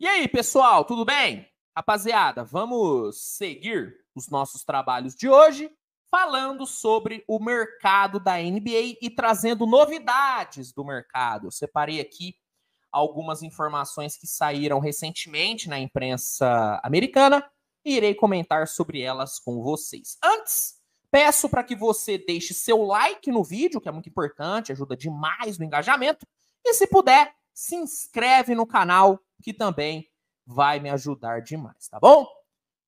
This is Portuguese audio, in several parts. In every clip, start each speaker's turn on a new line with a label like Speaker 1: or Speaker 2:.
Speaker 1: E aí, pessoal, tudo bem? Rapaziada, vamos seguir os nossos trabalhos de hoje falando sobre o mercado da NBA e trazendo novidades do mercado. Eu separei aqui algumas informações que saíram recentemente na imprensa americana e irei comentar sobre elas com vocês. Antes, peço para que você deixe seu like no vídeo, que é muito importante, ajuda demais no engajamento, e se puder, se inscreve no canal que também vai me ajudar demais, tá bom?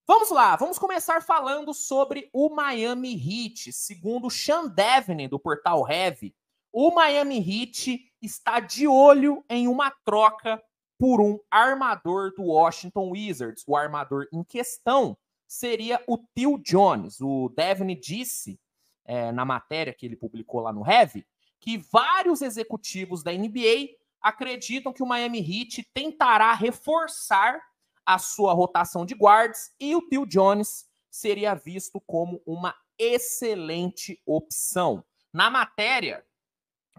Speaker 1: Vamos lá, vamos começar falando sobre o Miami Heat. Segundo Sean Devine, do portal Heavy, o Miami Heat está de olho em uma troca por um armador do Washington Wizards. O armador em questão seria o Till Jones. O Devine disse é, na matéria que ele publicou lá no Heavy que vários executivos da NBA acreditam que o Miami Heat tentará reforçar a sua rotação de guards e o Tio Jones seria visto como uma excelente opção. Na matéria,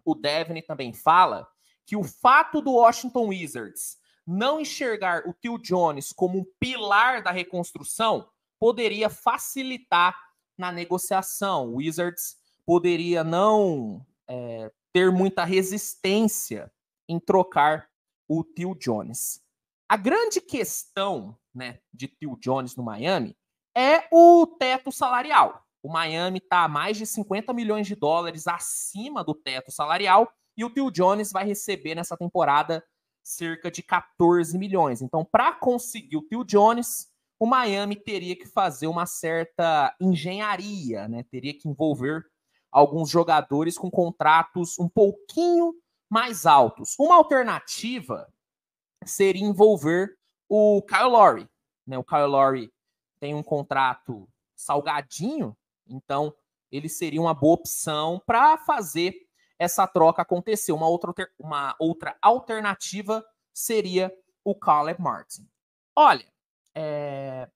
Speaker 1: o Devney também fala que o fato do Washington Wizards não enxergar o Tio Jones como um pilar da reconstrução poderia facilitar na negociação. O Wizards poderia não é, ter muita resistência em trocar o Tio Jones. A grande questão né, de Tio Jones no Miami é o teto salarial. O Miami está a mais de 50 milhões de dólares acima do teto salarial e o Tio Jones vai receber nessa temporada cerca de 14 milhões. Então, para conseguir o Tio Jones, o Miami teria que fazer uma certa engenharia, né? Teria que envolver alguns jogadores com contratos um pouquinho mais altos. Uma alternativa seria envolver o Kyle Lowry. Né? O Kyle Lowry tem um contrato salgadinho, então ele seria uma boa opção para fazer essa troca acontecer. Uma outra, uma outra alternativa seria o Caleb Martin. Olha, é...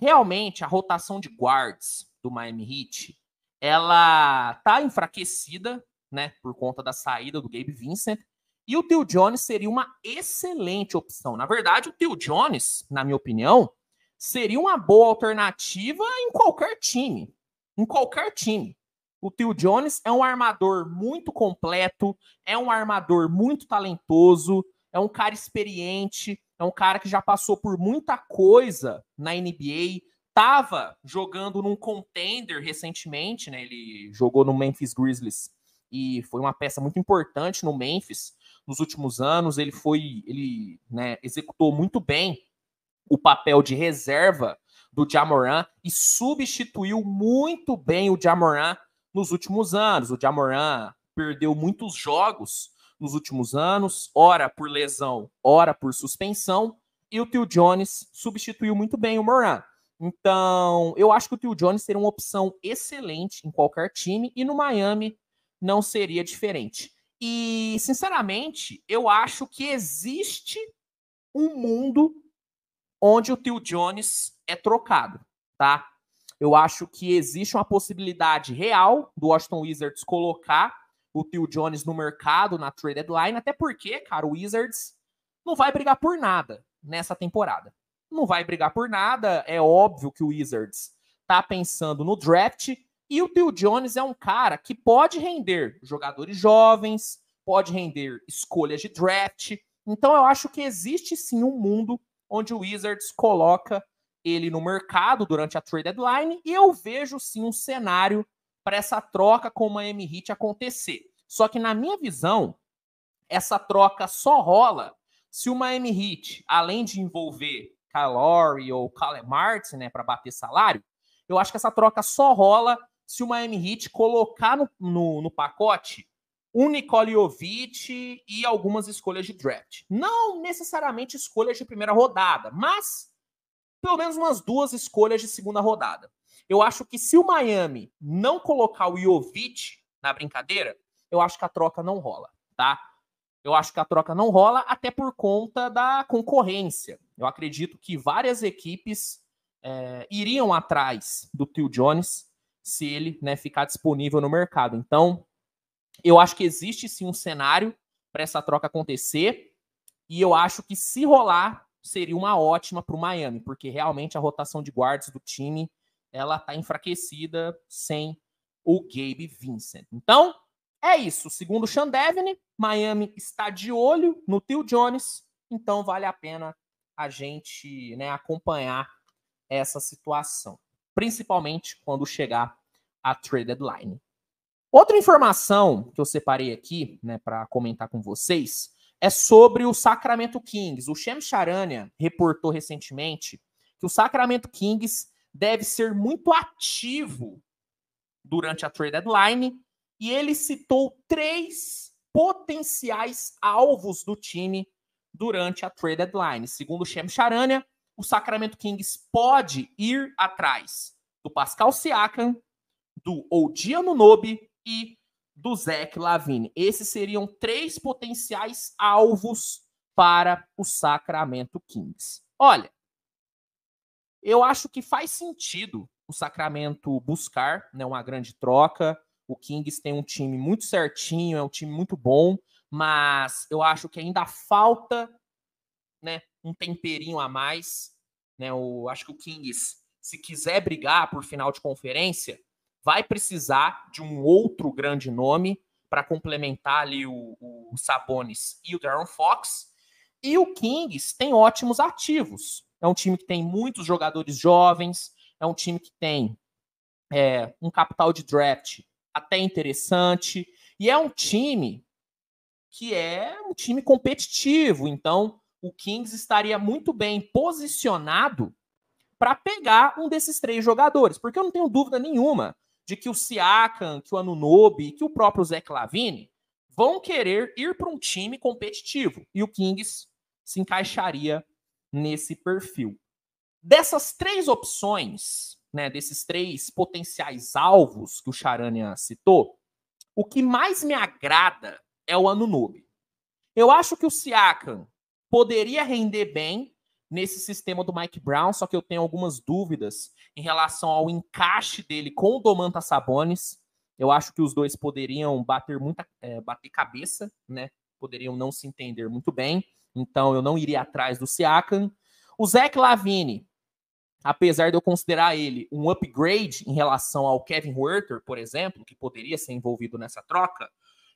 Speaker 1: realmente a rotação de guards do Miami Heat ela tá enfraquecida né, por conta da saída do Gabe Vincent. E o Theo Jones seria uma excelente opção. Na verdade, o Theo Jones, na minha opinião, seria uma boa alternativa em qualquer time. Em qualquer time. O Theo Jones é um armador muito completo, é um armador muito talentoso, é um cara experiente, é um cara que já passou por muita coisa na NBA, estava jogando num contender recentemente, né? Ele jogou no Memphis Grizzlies foi uma peça muito importante no Memphis nos últimos anos. Ele foi, ele né, executou muito bem o papel de reserva do Jamoran e substituiu muito bem o Jamoran nos últimos anos. O Jamoran perdeu muitos jogos nos últimos anos, ora por lesão, ora por suspensão, e o Tio Jones substituiu muito bem o Moran. Então, eu acho que o Tio Jones seria uma opção excelente em qualquer time, e no Miami não seria diferente. E, sinceramente, eu acho que existe um mundo onde o Tio Jones é trocado, tá? Eu acho que existe uma possibilidade real do Washington Wizards colocar o Tio Jones no mercado, na trade deadline, até porque, cara, o Wizards não vai brigar por nada nessa temporada. Não vai brigar por nada, é óbvio que o Wizards tá pensando no draft, e o Bill Jones é um cara que pode render jogadores jovens, pode render escolhas de draft. Então eu acho que existe sim um mundo onde o Wizards coloca ele no mercado durante a trade deadline e eu vejo sim um cenário para essa troca com o Miami Heat acontecer. Só que na minha visão, essa troca só rola se o Miami Heat, além de envolver Kyle Lowry ou Kyle Martin, né, para bater salário, eu acho que essa troca só rola se o Miami Heat colocar no, no, no pacote um Nikoliovic e algumas escolhas de draft. Não necessariamente escolhas de primeira rodada, mas pelo menos umas duas escolhas de segunda rodada. Eu acho que se o Miami não colocar o Jovic na brincadeira, eu acho que a troca não rola, tá? Eu acho que a troca não rola até por conta da concorrência. Eu acredito que várias equipes é, iriam atrás do Tio Jones se ele né, ficar disponível no mercado. Então, eu acho que existe sim um cenário para essa troca acontecer. E eu acho que se rolar, seria uma ótima para o Miami, porque realmente a rotação de guardas do time ela está enfraquecida sem o Gabe Vincent. Então, é isso. Segundo o Sean Devine, Miami está de olho no Tio Jones, então vale a pena a gente né, acompanhar essa situação principalmente quando chegar a trade deadline. Outra informação que eu separei aqui, né, para comentar com vocês, é sobre o Sacramento Kings. O Shem Charania reportou recentemente que o Sacramento Kings deve ser muito ativo durante a trade deadline e ele citou três potenciais alvos do time durante a trade deadline. Segundo o Shem Charania, o Sacramento Kings pode ir atrás do Pascal Siakam, do Odia nobe e do Zach Lavine. Esses seriam três potenciais alvos para o Sacramento Kings. Olha, eu acho que faz sentido o Sacramento buscar né, uma grande troca. O Kings tem um time muito certinho, é um time muito bom, mas eu acho que ainda falta né, um temperinho a mais. Né? O, acho que o Kings, se quiser brigar por final de conferência, vai precisar de um outro grande nome para complementar ali o, o, Sabonis e o Darren Fox. E o Kings tem ótimos ativos. É um time que tem muitos jogadores jovens, é um time que tem é, um capital de draft até interessante, e é um time que é um time competitivo. Então, o Kings estaria muito bem posicionado para pegar um desses três jogadores, porque eu não tenho dúvida nenhuma de que o Siakam, que o Anunobi, que o próprio Zé Clavini vão querer ir para um time competitivo e o Kings se encaixaria nesse perfil. Dessas três opções, né, desses três potenciais alvos que o Charania citou, o que mais me agrada é o Anunobi. Eu acho que o Siakam poderia render bem nesse sistema do Mike Brown, só que eu tenho algumas dúvidas em relação ao encaixe dele com o Domantas Sabonis. Eu acho que os dois poderiam bater muita é, bater cabeça, né? Poderiam não se entender muito bem. Então eu não iria atrás do Siakam. O Zach Lavine, apesar de eu considerar ele um upgrade em relação ao Kevin Werther, por exemplo, que poderia ser envolvido nessa troca,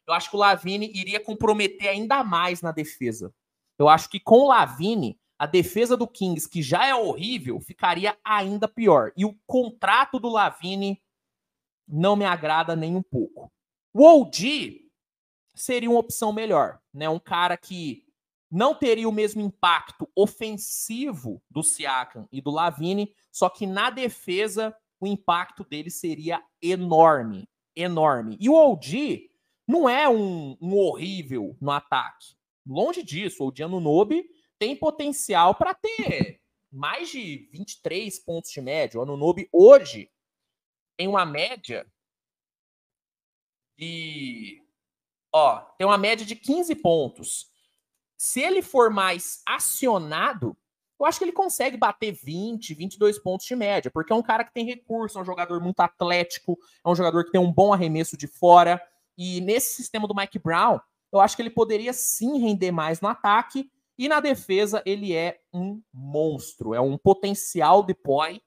Speaker 1: eu acho que o Lavine iria comprometer ainda mais na defesa. Eu acho que com o Lavine, a defesa do Kings, que já é horrível, ficaria ainda pior. E o contrato do Lavine não me agrada nem um pouco. O OG seria uma opção melhor, né? Um cara que não teria o mesmo impacto ofensivo do Siakam e do Lavine, só que na defesa o impacto dele seria enorme, enorme. E o OG não é um, um horrível no ataque. Longe disso, o Diano Nobe tem potencial para ter mais de 23 pontos de média. O Anunobi hoje tem uma média de ó, tem uma média de 15 pontos. Se ele for mais acionado, eu acho que ele consegue bater 20, 22 pontos de média, porque é um cara que tem recurso, é um jogador muito atlético, é um jogador que tem um bom arremesso de fora. E nesse sistema do Mike Brown, eu acho que ele poderia sim render mais no ataque. E na defesa, ele é um monstro. É um potencial de poi.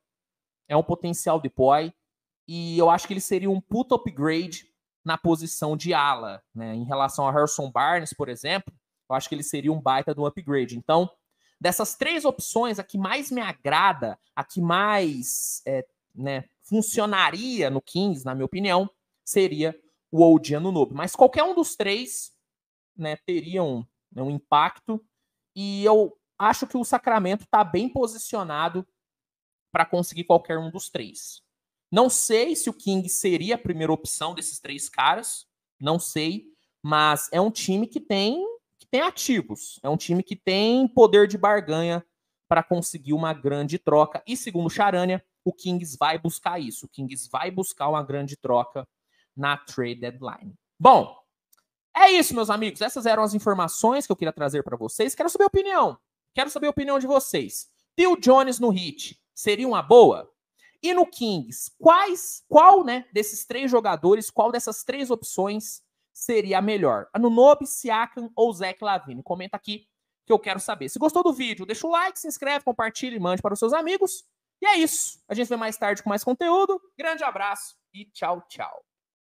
Speaker 1: É um potencial de poi. E eu acho que ele seria um put upgrade na posição de ala. Né? Em relação a Harrison Barnes, por exemplo, eu acho que ele seria um baita do upgrade. Então, dessas três opções, a que mais me agrada, a que mais é, né, funcionaria no Kings, na minha opinião, seria o Oldiano Nobe. Mas qualquer um dos três né, teriam né, um impacto. E eu acho que o Sacramento está bem posicionado para conseguir qualquer um dos três. Não sei se o King seria a primeira opção desses três caras, não sei, mas é um time que tem que tem ativos, é um time que tem poder de barganha para conseguir uma grande troca. E segundo Charania, o Kings vai buscar isso. O Kings vai buscar uma grande troca na trade deadline. Bom, é isso, meus amigos. Essas eram as informações que eu queria trazer para vocês. Quero saber a opinião. Quero saber a opinião de vocês. Phil Jones no Hit seria uma boa? E no Kings, quais, qual, né, desses três jogadores, qual dessas três opções seria a melhor? Anunobi, Siakam ou Zach Lavine? Comenta aqui que eu quero saber. Se gostou do vídeo, deixa o like, se inscreve, compartilha e mande para os seus amigos. E é isso. A gente vê mais tarde com mais conteúdo. Grande abraço e tchau, tchau.